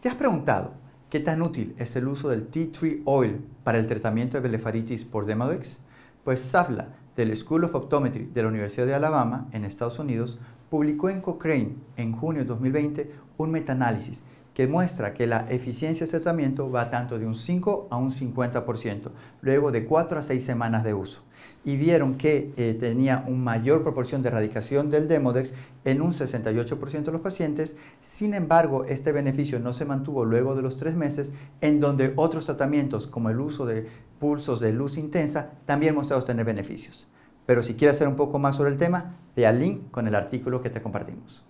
¿Te has preguntado qué tan útil es el uso del tea tree oil para el tratamiento de blefaritis por Demodex? Pues Safla, del School of Optometry de la Universidad de Alabama, en Estados Unidos, publicó en Cochrane en junio de 2020 un metaanálisis que muestra que la eficiencia de tratamiento va tanto de un 5 a un 50%, luego de 4 a 6 semanas de uso. Y vieron que eh, tenía una mayor proporción de erradicación del Demodex en un 68% de los pacientes, sin embargo, este beneficio no se mantuvo luego de los 3 meses, en donde otros tratamientos, como el uso de pulsos de luz intensa, también mostraron tener beneficios. Pero si quieres saber un poco más sobre el tema, ve al link con el artículo que te compartimos.